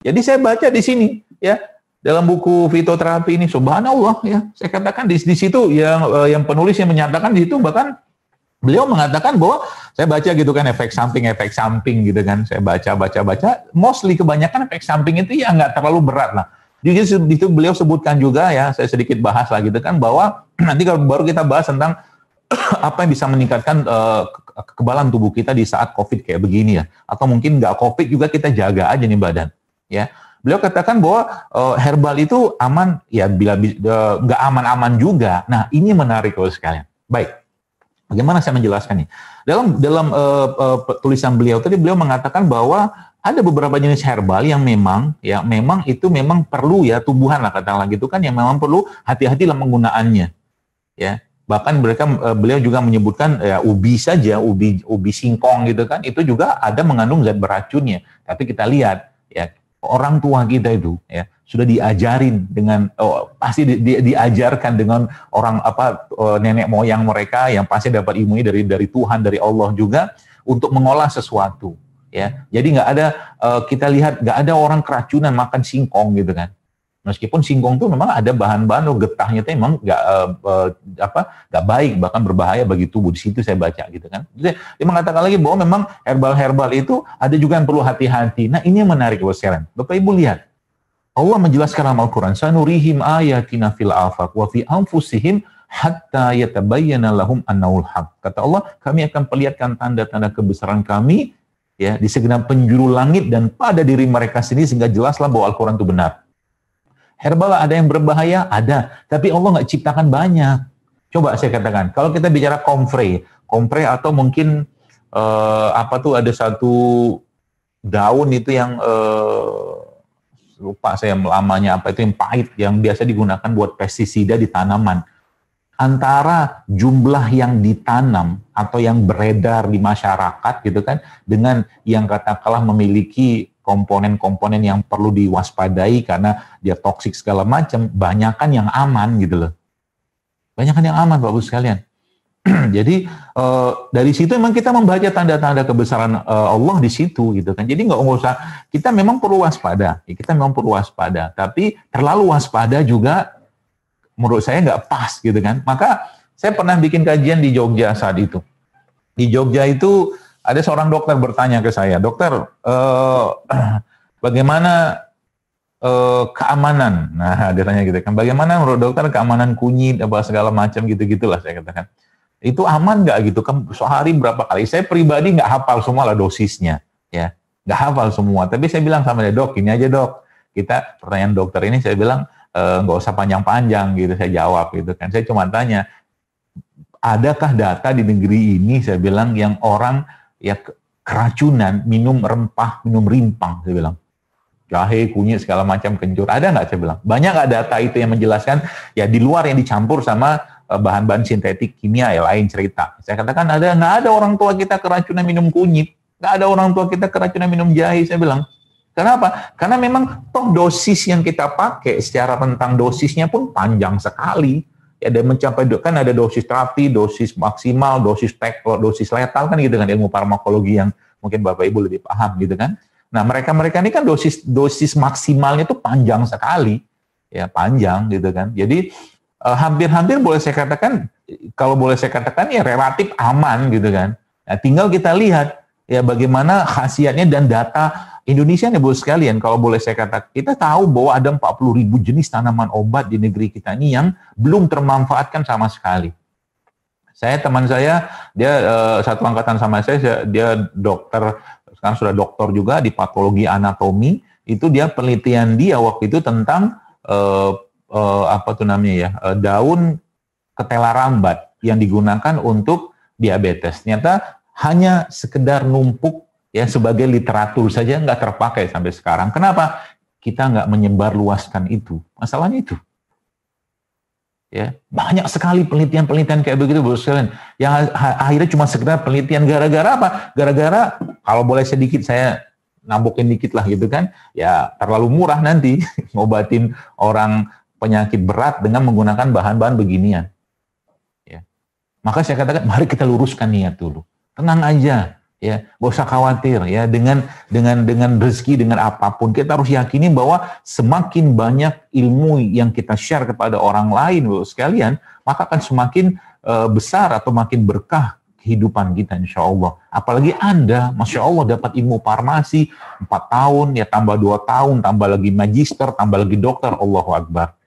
Jadi saya baca di sini ya dalam buku fitoterapi ini subhanallah ya saya katakan di, di situ yang eh, yang penulis yang menyatakan di situ bahkan beliau mengatakan bahwa saya baca gitu kan efek samping efek samping gitu kan saya baca baca baca mostly kebanyakan efek samping itu ya nggak terlalu berat lah di itu beliau sebutkan juga ya saya sedikit bahas lah gitu kan bahwa nanti kalau baru kita bahas tentang apa yang bisa meningkatkan uh, kekebalan tubuh kita di saat covid kayak begini ya atau mungkin nggak covid juga kita jaga aja nih badan ya beliau katakan bahwa uh, herbal itu aman ya bila eh, nggak uh, aman-aman juga nah ini menarik kalau sekalian baik bagaimana saya menjelaskan ini? dalam dalam uh, eh, uh, tulisan beliau tadi beliau mengatakan bahwa ada beberapa jenis herbal yang memang ya memang itu memang perlu ya tumbuhan lah katakanlah gitu kan yang memang perlu hati-hati dalam penggunaannya ya bahkan mereka beliau juga menyebutkan ya ubi saja ubi ubi singkong gitu kan itu juga ada mengandung zat beracunnya tapi kita lihat ya orang tua kita itu ya sudah diajarin dengan oh, pasti di, di, diajarkan dengan orang apa oh, nenek moyang mereka yang pasti dapat ilmunya dari dari Tuhan dari Allah juga untuk mengolah sesuatu ya jadi nggak ada uh, kita lihat nggak ada orang keracunan makan singkong gitu kan Meskipun singkong itu memang ada bahan-bahan loh getahnya itu memang gak eh, eh, apa gak baik bahkan berbahaya bagi tubuh di situ saya baca gitu kan. Jadi dia mengatakan lagi bahwa memang herbal-herbal itu ada juga yang perlu hati-hati. Nah ini yang menarik buat sekalian. Bapak Ibu lihat Allah menjelaskan dalam Al-Quran, sanurihim ayatina fil afaq wa fi anfusihim hatta yatabayyana lahum annaul haq. Kata Allah, kami akan perlihatkan tanda-tanda kebesaran kami ya di segenap penjuru langit dan pada diri mereka sendiri sehingga jelaslah bahwa Al-Quran itu benar. Herbal ada yang berbahaya? Ada. Tapi Allah nggak ciptakan banyak. Coba saya katakan, kalau kita bicara kompre, kompre atau mungkin uh, apa tuh ada satu daun itu yang uh, lupa saya lamanya apa itu yang pahit yang biasa digunakan buat pestisida di tanaman. Antara jumlah yang ditanam atau yang beredar di masyarakat gitu kan dengan yang katakanlah memiliki komponen-komponen yang perlu diwaspadai karena dia toksik segala macam, banyakkan yang aman gitu loh. Banyakkan yang aman Bapak Ibu sekalian. Jadi e, dari situ memang kita membaca tanda-tanda kebesaran e, Allah di situ gitu kan. Jadi nggak usah kita memang perlu waspada. Ya, kita memang perlu waspada. Tapi terlalu waspada juga menurut saya nggak pas gitu kan. Maka saya pernah bikin kajian di Jogja saat itu. Di Jogja itu ada seorang dokter bertanya ke saya, dokter, eh, bagaimana eh, keamanan? Nah, dia tanya gitu kan, bagaimana menurut dokter keamanan kunyit, apa segala macam gitu-gitulah saya katakan. Itu aman nggak gitu kan? Sehari berapa kali? Saya pribadi nggak hafal semua lah dosisnya, ya, nggak hafal semua. Tapi saya bilang sama dia, dok, ini aja dok, kita pertanyaan dokter ini saya bilang eh, nggak e, usah panjang-panjang gitu, saya jawab gitu kan. Saya cuma tanya, adakah data di negeri ini saya bilang yang orang ya keracunan minum rempah, minum rimpang, saya bilang. Jahe, kunyit, segala macam kencur. Ada nggak saya bilang? Banyak nggak data itu yang menjelaskan ya di luar yang dicampur sama eh, bahan-bahan sintetik kimia ya lain cerita. Saya katakan ada nggak ada orang tua kita keracunan minum kunyit, nggak ada orang tua kita keracunan minum jahe. Saya bilang, Kenapa? Karena memang toh dosis yang kita pakai secara rentang dosisnya pun panjang sekali ada dan mencapai kan ada dosis terapi, dosis maksimal, dosis tekor, dosis letal kan gitu kan ilmu farmakologi yang mungkin Bapak Ibu lebih paham gitu kan. Nah, mereka-mereka ini kan dosis dosis maksimalnya itu panjang sekali. Ya, panjang gitu kan. Jadi eh, hampir-hampir eh, boleh saya katakan kalau boleh saya katakan ya relatif aman gitu kan. Nah, tinggal kita lihat ya bagaimana khasiatnya dan data Indonesia nih buat sekalian, kalau boleh saya katakan, kita tahu bahwa ada 40 ribu jenis tanaman obat di negeri kita ini yang belum termanfaatkan sama sekali. Saya teman saya, dia eh, satu angkatan sama saya, dia dokter, sekarang sudah dokter juga di patologi anatomi, itu dia penelitian dia waktu itu tentang eh, eh, apa tuh namanya ya, eh, daun ketela rambat yang digunakan untuk diabetes. Ternyata hanya sekedar numpuk ya sebagai literatur saja nggak terpakai sampai sekarang. Kenapa? Kita nggak menyebar luaskan itu. Masalahnya itu. Ya, banyak sekali penelitian-penelitian kayak begitu bos sekalian. Yang akhirnya cuma sekedar penelitian gara-gara apa? Gara-gara kalau boleh sedikit saya nambukin dikit lah gitu kan. Ya terlalu murah nanti ngobatin orang penyakit berat dengan menggunakan bahan-bahan beginian. Ya. Maka saya katakan mari kita luruskan niat dulu. Tenang aja, ya gak usah khawatir ya dengan dengan dengan rezeki dengan apapun kita harus yakini bahwa semakin banyak ilmu yang kita share kepada orang lain bu sekalian maka akan semakin uh, besar atau makin berkah kehidupan kita insya Allah apalagi anda masya Allah dapat ilmu farmasi empat tahun ya tambah dua tahun tambah lagi magister tambah lagi dokter Allahu Akbar